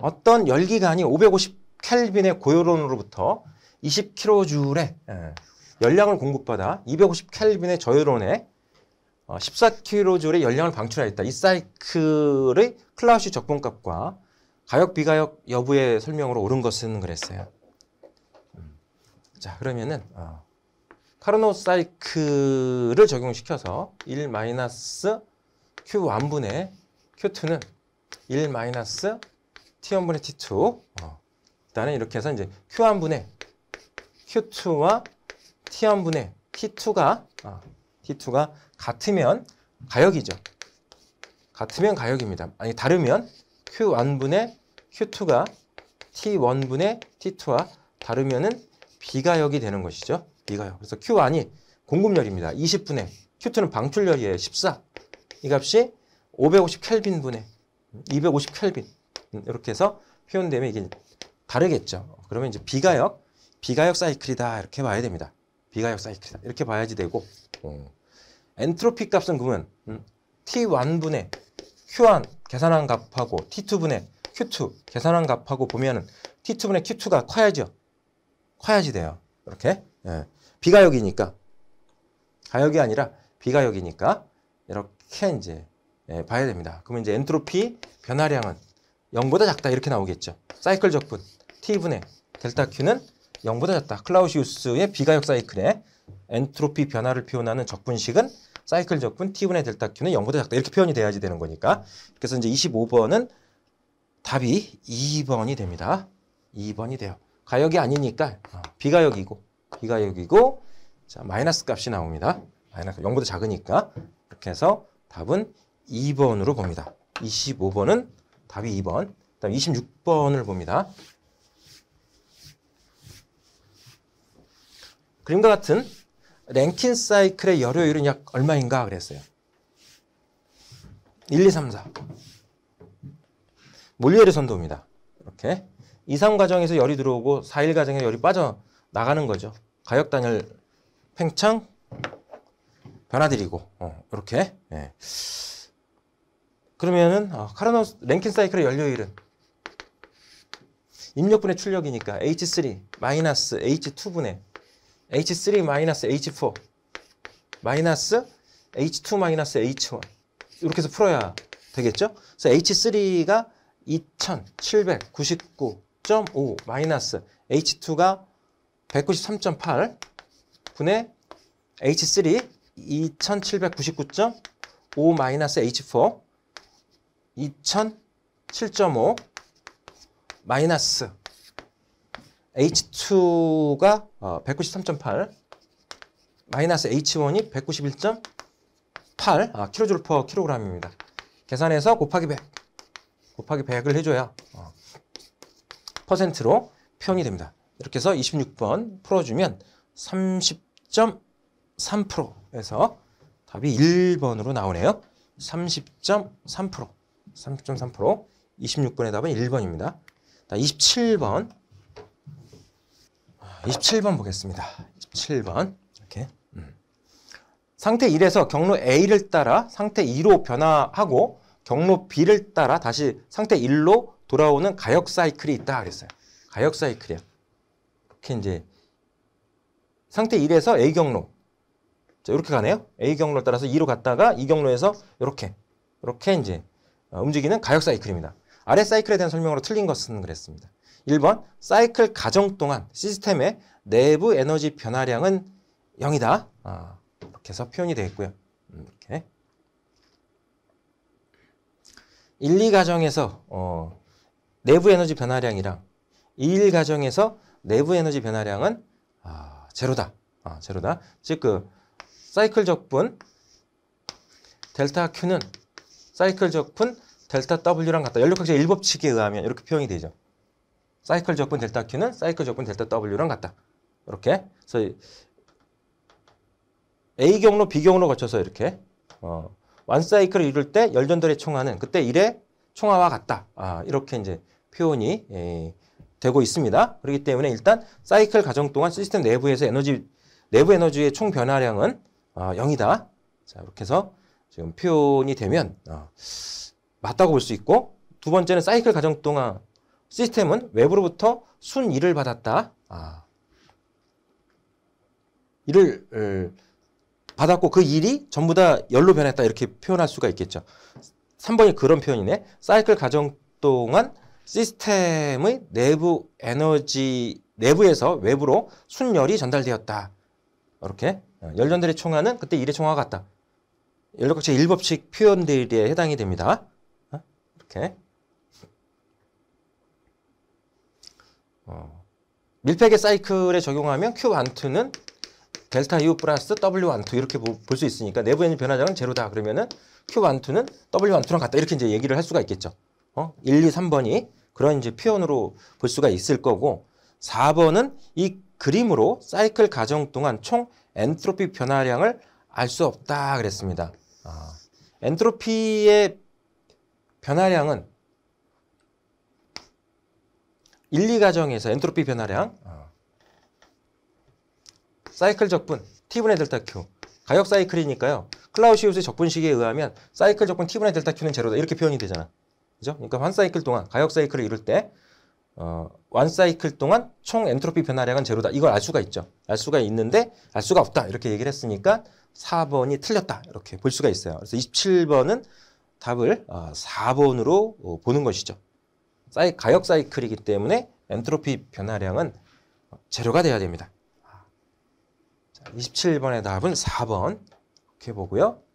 어떤 열기관이 550켈빈의 고열원으로부터 20킬로줄의 예, 열량을 공급받아 250켈빈의 저열원에 14킬로줄의 어, 열량을 방출하였다. 이 사이클의 클라우슈 적분값과 가역 비가역 여부의 설명으로 옳은 것은 그랬어요. 음. 자 그러면은 어, 카르노 사이클을 적용시켜서 1 마이너스 Q 1분의 Q2는 1 마이너스 T1분의 T2 어. 일단은 이렇게 해서 이제 Q1분의 Q2와 T1분의 T2가 어. T2가 같으면 가역이죠. 같으면 가역입니다. 아니 다르면 Q1분의 Q2가 T1분의 T2와 다르면은 비가역이 되는 것이죠. 비가역. 그래서 Q1이 공급열입니다. 20분의 Q2는 방출열이에요. 14. 이 값이 550 켈빈분의 250 음, 켈빈. 음, 이렇게 해서 표현되면 이게 다르겠죠. 그러면 이제 비가역, 비가역 사이클이다 이렇게 봐야 됩니다. 비가역 사이클이다 이렇게 봐야지 되고 어. 엔트로피 값은 그러면 T1분의 음, Q1 계산한 값하고 T2분의 Q2 계산한 값하고 보면은 T2분의 Q2가 커야죠. 커야지 돼요. 이렇게 예. 비가역이니까 가역이 아니라 비가역이니까 이렇게 이제 예, 봐야 됩니다. 그러면 이제 엔트로피 변화량은 0보다 작다 이렇게 나오겠죠. 사이클 적분 T분의 델타 Q는 0보다 작다. 클라우시우스의 비가역 사이클의 엔트로피 변화를 표현하는 적분식은 사이클 적분 T분의 델타 Q는 0보다 작다. 이렇게 표현이 돼야지 되는 거니까. 그래서 이제 25번은 답이 2번이 됩니다. 2번이 돼요. 가역이 아니니까 어, 비가역이고 비가역이고 자 마이너스 값이 나옵니다. 마이너스 0보다 작으니까 이렇게 해서 답은 2번으로 봅니다. 25번은 답이 2번. 그다음 26번을 봅니다. 그림과 같은 랭킨 사이클의 열효율은 약 얼마인가 그랬어요. 1, 2, 3, 4. 몰리에르 선도입니다. 이렇게. 2, 3과정에서 열이 들어오고 4, 1과정에 열이 빠져나가는 거죠. 가역단열 팽창 변화드리고 어, 이렇게. 예. 그러면은 어, 카르노 랭킨 사이클의 연료율은 입력분의 출력이니까 H3 마이너스 H2분의 H3 마이너스 H4 마이너스 H2 마이너스 H1 이렇게 해서 풀어야 되겠죠? 그래서 H3가 2799.5 마이너스 H2가 193.8 분의 H3 2799.5 마이너스 H4 2007.5 마이너스 H2가 어, 193.8 마이너스 H1이 191.8 아, 킬로줄 퍼 킬로그램입니다. 계산해서 곱하기 100 곱하기 100을 해줘야 어, 퍼센트로 표현이 됩니다. 이렇게 해서 26번 풀어주면 30.3%에서 답이 1번으로 나오네요. 30.3% 30.3%. 26번의 답은 1번입니다. 27번. 27번 아, 보겠습니다. 27번. 이렇게. 음. 상태 1에서 경로 A를 따라 상태 2로 변화하고 경로 B를 따라 다시 상태 1로 돌아오는 가역 사이클이 있다 그랬어요. 가역 사이클이야. 이렇게 이제 상태 1에서 A 경로. 자, 이렇게 가네요. A 경로를 따라서 2로 갔다가 이 경로에서 이렇게. 이렇게 이제 어, 움직이는 가격 사이클입니다. 아래 사이클에 대한 설명으로 틀린 것은 그랬습니다. 1번 사이클 가정 동안 시스템의 내부 에너지 변화량은 0이다. 아, 이렇게 해서 표현이 되겠 있고요. 음, 이렇게 1, 2가정에서 어, 내부 에너지 변화량이랑 2, 1가정에서 내부 에너지 변화량은 아, 제로다. 아, 제로다. 즉 그 사이클 적분 델타 Q는 사이클 적분 델타 W랑 같다. 연력학자 일법칙에 의하면 이렇게 표현이 되죠. 사이클 접근 델타 Q는 사이클 접근 델타 W랑 같다. 이렇게. 그래서 A 경로, B 경로 거쳐서 이렇게 어, 완 사이클을 이룰 때 열전들의 총화는 그때 1의 총화와 같다. 아, 이렇게 이제 표현이 예, 되고 있습니다. 그렇기 때문에 일단 사이클 과정 동안 시스템 내부에서 에너지 내부 에너지의 총 변화량은 어, 0이다. 자, 이렇게 해서 지금 표현이 되면 어, 맞다고 볼 수 있고 두 번째는 사이클 가정 동안 시스템은 외부로부터 순 일을 받았다. 아. 이를 받았고 그 일이 전부 다 열로 변했다 이렇게 표현할 수가 있겠죠. 3번이 그런 표현이네. 사이클 가정 동안 시스템의 내부 에너지 내부에서 외부로 순열이 전달되었다. 이렇게 어, 열전들의 총화는 그때 일의 총화 같다. 연역각제 1법칙 표현들에 해당이 됩니다. 이렇게. 어, 밀팩의 사이클에 적용하면 Q12는 델타 U 플러스 W12 이렇게 볼 수 있으니까 내부 에는 변화장은 제로다. 그러면은 Q12는 W12랑 같다. 이렇게 이제 얘기를 할 수가 있겠죠. 어? 1, 2, 3번이 그런 이제 표현으로 볼 수가 있을 거고 4번은 이 그림으로 사이클 가정 동안 총 엔트로피 변화량을 알 수 없다 그랬습니다. 아, 엔트로피의 변화량은 1, 2가정에서 엔트로피 변화량 어. 사이클 적분 T분의 델타 Q 가역 사이클이니까요. 클라우시우스의 적분식에 의하면 사이클 적분 T분의 델타 Q는 제로다 이렇게 표현이 되잖아. 그죠? 그러니까 한 사이클 동안 가역 사이클을 이룰 때 어, 완 사이클 동안 총 엔트로피 변화량은 제로다. 이걸 알 수가 있죠. 알 수가 있는데 알 수가 없다. 이렇게 얘기를 했으니까 4번이 틀렸다. 이렇게 볼 수가 있어요. 그래서 27번은 답을 4번으로 어, 어, 보는 것이죠. 가역 사이클이기 때문에 엔트로피 변화량은 제로가 되어야 됩니다. 27번의 아, 답은 4번 이렇게 보고요.